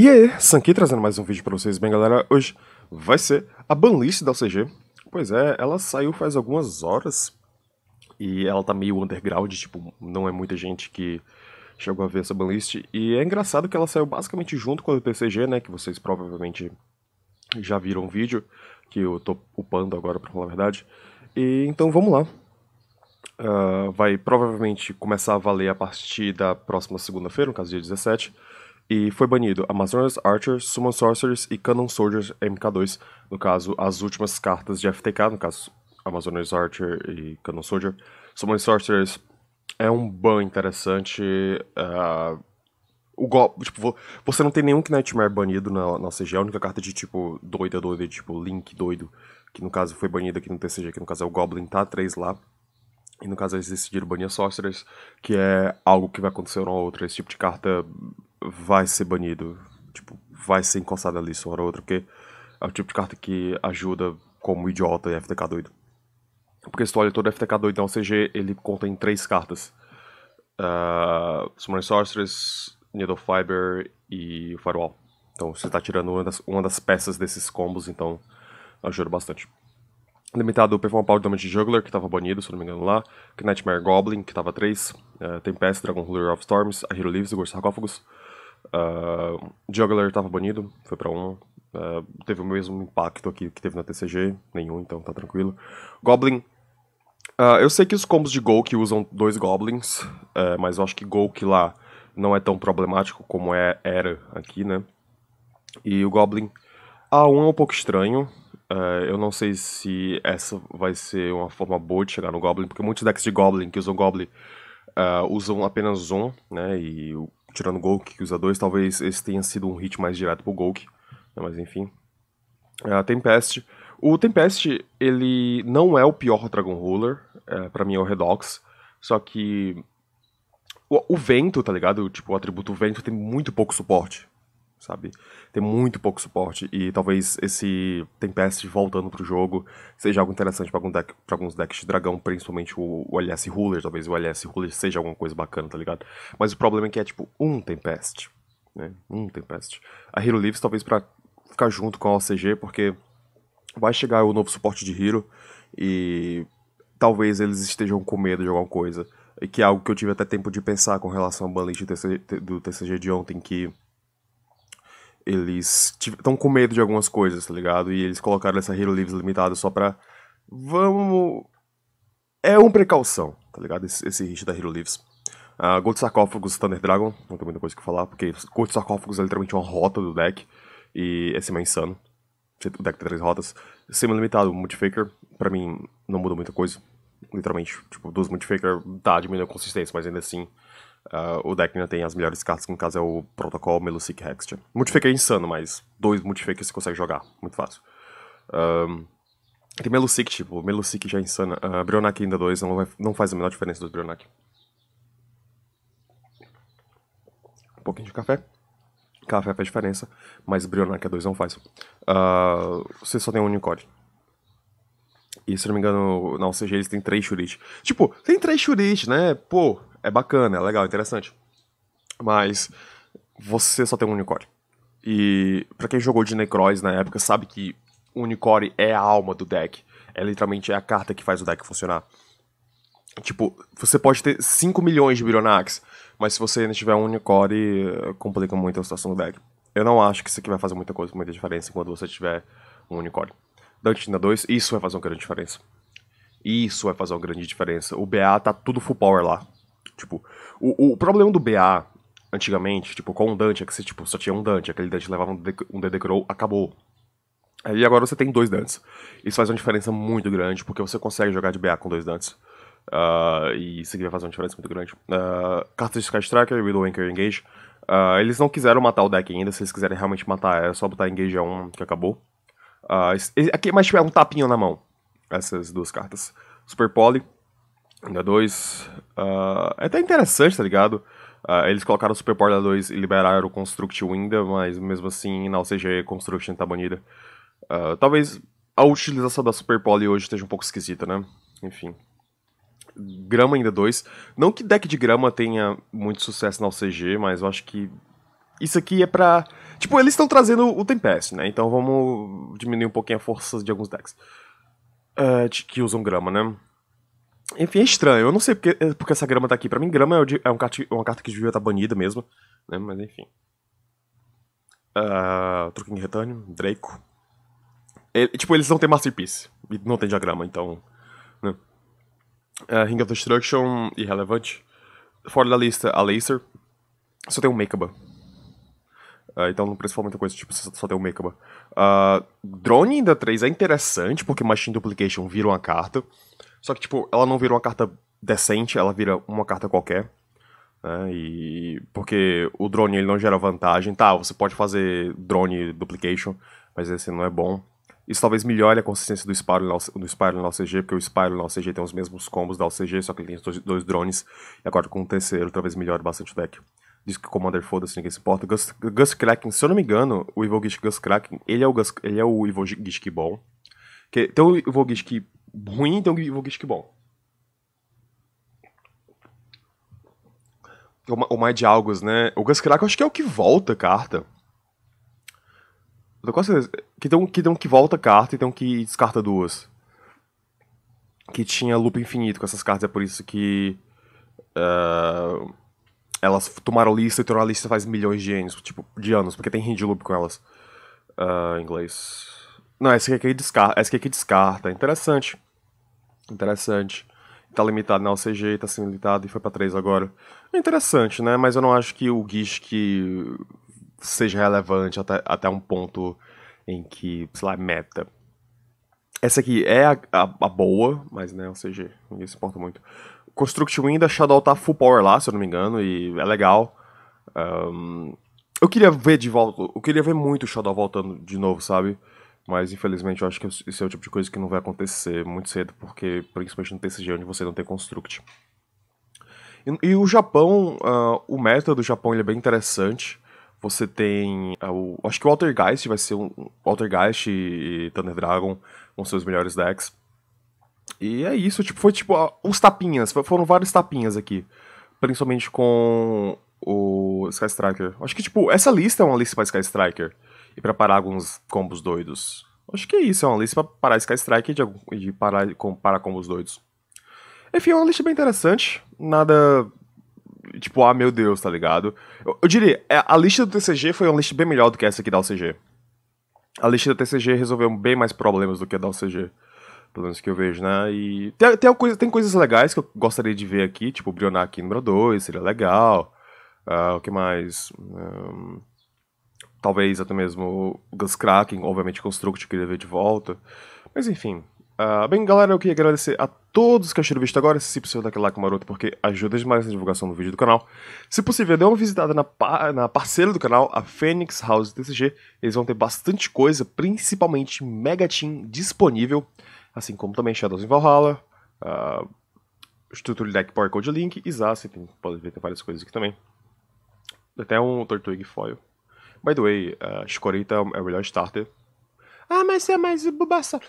E aí, Sanki trazendo mais um vídeo para vocês. Bem, galera, hoje vai ser a banlist da OCG. Pois é, ela saiu faz algumas horas e ela tá meio underground, tipo, não é muita gente que chegou a ver essa banlist. E é engraçado que ela saiu basicamente junto com a do TCG, né, que vocês provavelmente já viram o vídeo, que eu tô upando agora, pra falar a verdade. E, então vamos lá. Uh, vai provavelmente começar a valer a partir da próxima segunda-feira, no caso dia 17 e foi banido Amazonas Archer, Summon Sorcerers e Cannon Soldiers MK2, no caso, as últimas cartas de FTK, no caso, Amazonas Archer e Cannon Soldier. Summon Sorcerers é um ban interessante. Uh, o golpe, tipo, você não tem nenhum Knightmare banido na, na CG, a única carta de tipo doida, doida, tipo Link doido, que no caso foi banida aqui no TCG, que no caso é o Goblin, tá 3 lá. E no caso eles decidiram banir Sorcerers, que é algo que vai acontecer uma ou outra. Esse tipo de carta vai ser banido. Tipo, vai ser encostado ali sua hora ou outra, porque é o tipo de carta que ajuda como idiota e FTK doido. Porque se tu olha todo é FTK doido doidão então CG, ele conta em três cartas. Uh, Summoning Sorceress, Needle Fiber e o Firewall. Então você está tirando uma das, uma das, peças desses combos, então ajuda bastante. Limitado Perform Power Damage Juggler, que estava banido, se não me engano lá. Nightmare Goblin, que estava 3. Uh, eh, Tempest, Dragon Ruler of Storms, A Hero Leaves, Igor Sarcófagos. Uh, ah, Juggler tava banido, foi para um. Uh, teve o mesmo impacto aqui que teve na TCG, nenhum, então tá tranquilo. Goblin. Uh, eu sei que os combos de Gol que usam dois Goblins, uh, mas eu acho que Gol que lá não é tão problemático como é, era aqui, né? E o Goblin A1 é um pouco estranho. eu não sei se essa vai ser uma forma boa de chegar no Goblin, porque muitos decks de Goblin que usam Goblin usam apenas um, né? E tirando o Golk, que usa dois, talvez esse tenha sido um hit mais direto pro Golk, né, mas enfim. É, a Tempest. O Tempest, ele não é o pior Dragon Ruler, é, para mim é o Redox, só que o, o, vento, tá ligado? Tipo, o atributo vento tem muito pouco suporte sabe? Tem muito pouco suporte e talvez esse Tempest voltando pro jogo seja algo interessante para algum deck, alguns decks de dragão, principalmente o, o LS Ruler, talvez o LS Ruler seja alguma coisa bacana, tá ligado? Mas o problema é que é tipo um Tempest, né? Um Tempest. A Hero Leaves talvez para ficar junto com a OCG, porque vai chegar o novo suporte de Hero e talvez eles estejam com medo de alguma coisa. Que é algo que eu tive até tempo de pensar com relação ao banlist do TCG de ontem, que eles estão com medo de algumas coisas, tá ligado? E eles colocaram essa Hero Leaves limitada só pra. Vamos. É uma precaução, tá ligado? Esse, esse hit da Hero Leaves Uh, ah, Gold Sarcófagos Thunder Dragon, não tem muita coisa que falar, porque Gold Sarcófagos é literalmente uma rota do deck. E esse é insano. O deck tem três rotas. Semi limitado, Multifaker, pra mim não muda muita coisa. Literalmente, tipo, duas Multifaker, tá, diminui a consistência, mas ainda assim Uh, o deck ainda tem as melhores cartas, que no caso é o Protocol, Melusic e Hextia. é insano, mas dois Multifaker você consegue jogar, muito fácil. Um, tem Melusic, tipo, Melusic já é insana. Uh, Brionac ainda dois, não, vai, não faz a menor diferença dos Brionac. Um pouquinho de café. Café faz diferença, mas Brionac é dois não faz. Uh, você só tem um Unicode. E se não me engano, na OCG eles têm três Shurit. Tipo, tem três Shurit, né? Pô, é bacana, é legal, é interessante. Mas você só tem um unicórnio. E para quem jogou de Necroz na época, sabe que o unicórnio é a alma do deck. É literalmente é a carta que faz o deck funcionar. Tipo, você pode ter 5 milhões de Bironax, mas se você ainda tiver um unicórnio, eh, complica muito a situação do deck. Eu não acho que isso aqui vai fazer muita coisa, muita diferença quando você tiver um unicórnio. ainda 2, isso vai fazer uma grande diferença. Isso vai fazer uma grande diferença. O BA tá tudo full power lá. Tipo, o, o problema do BA antigamente, tipo, com um Dante, é que você tipo, só tinha um Dante, aquele Dante levava um DD, um Crow, acabou. Aí agora você tem dois Dantes. Isso faz uma diferença muito grande, porque você consegue jogar de BA com dois Dantes. Uh, e isso aqui vai fazer uma diferença muito grande. Uh, cartas de Sky Striker, Widow Anchor Engage. Uh, eles não quiseram matar o deck ainda, se eles quiserem realmente matar, é só botar Engage a 1 que acabou. Uh, aqui, mas tiver tipo, é um tapinho na mão, essas duas cartas. Super Poly, da 2. Uh, é até interessante, tá ligado? Uh, eles colocaram o Super Power da 2 e liberaram o Construct Winda, mas mesmo assim na OCG Construction tá banida. Uh, talvez a utilização da Super Poly hoje esteja um pouco esquisita, né? Enfim. Grama ainda 2. Não que deck de grama tenha muito sucesso na OCG, mas eu acho que isso aqui é pra. Tipo, eles estão trazendo o Tempest, né? Então vamos diminuir um pouquinho a força de alguns decks uh, que usam grama, né? Enfim, é estranho. Eu não sei porque, é, porque essa grama tá aqui. Pra mim, grama é, é um carta, uma carta que devia estar tá banida mesmo. Né? Mas enfim. Uh, em Retânio, Draco. Ele, é, tipo, eles não têm Masterpiece. E não tem diagrama, então. Né? Uh, Ring of Destruction, irrelevante. Fora da lista, a Lacer. Só tem um Makeba Uh, ah, então não precisa muita coisa, tipo, só, só tem um Makeba Uh, drone da 3 é interessante, porque Machine Duplication vira uma carta. Só que, tipo, ela não vira uma carta decente, ela vira uma carta qualquer. Né? E porque o drone ele não gera vantagem. Tá, você pode fazer drone duplication, mas esse não é bom. Isso talvez melhore a consistência do Spyro, do Spyro na OCG, porque o Spyro na OCG tem os mesmos combos da OCG, só que ele tem dois, dois drones. E agora com o terceiro, talvez melhore bastante o deck. Diz que Commander foda-se, ninguém se importa. Gus, Gus Kraken, se eu não me engano, o Evil Gish Gus Kraken, ele é o, Gus, ele é o Evil Gish que bom. tem o Evil Gish que ruim tem então um que bom. O mais de Algos, né? O Gaskrak eu acho que é o que volta carta. Eu tô quase que tem, um, que tem um que volta carta e tem um que descarta duas. Que tinha loop infinito com essas cartas, é por isso que. Uh, elas tomaram lista e tornaram a lista faz milhões de anos, tipo, de anos, porque tem hand loop com elas. Uh, em inglês. Não, essa aqui é descarta. Essa aqui é descarta. Interessante. Interessante. Tá limitado na OCG, tá sendo limitado e foi pra 3 agora. É interessante, né? Mas eu não acho que o Gishk seja relevante até, até um ponto em que, sei lá, meta. Essa aqui é a, a, a boa, mas né, OCG, ninguém se importa muito. Construct Wind, a Shadow tá full power lá, se eu não me engano, e é legal. Um, eu queria ver de volta, eu queria ver muito o Shadow voltando de novo, sabe? Mas infelizmente eu acho que esse é o tipo de coisa que não vai acontecer muito cedo, porque principalmente no TCG onde você não tem construct. E, e o Japão, uh, o meta do Japão ele é bem interessante. Você tem. Uh, o, acho que o Altergeist vai ser um. Altergeist e, e Thunder Dragon com seus melhores decks. E é isso, tipo, foi tipo uh, uns tapinhas, foram vários tapinhas aqui. Principalmente com o Sky Striker. Acho que, tipo, essa lista é uma lista para Sky Striker e preparar alguns combos doidos. Acho que é isso, é uma lista pra parar Sky Strike e de, de parar, comparar combos doidos. Enfim, é uma lista bem interessante, nada tipo, ah, meu Deus, tá ligado? Eu, eu, diria, é, a lista do TCG foi uma lista bem melhor do que essa aqui da OCG. A lista do TCG resolveu bem mais problemas do que a da OCG. Pelo menos que eu vejo, né? E tem, tem, tem coisas legais que eu gostaria de ver aqui, tipo, Brionac número 2, seria legal. Uh, o que mais? Um talvez até mesmo o Gus Kraken, obviamente Construct que ele de volta. Mas enfim. Uh, bem, galera, eu queria agradecer a todos que acharam o vídeo agora. Se possível, daquele like maroto, porque ajuda demais na divulgação do vídeo do canal. Se possível, dê uma visitada na, pa na parceira do canal, a Phoenix House TCG. Eles vão ter bastante coisa, principalmente Mega Team disponível, assim como também Shadows in Valhalla, uh, ah, Structure Deck Power Code Link e Zassi. Pode ver, tem várias coisas aqui também. Até um Tortuga Foil. By the way, uh, eh, Chikorita é, é o melhor starter. Ah, mas é mais Bulbasaur.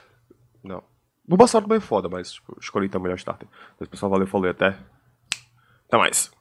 Não. Bulbasaur também é foda, mas tipo, Chikorita é o melhor starter. Então, o pessoal, valeu, falei até. Até mais.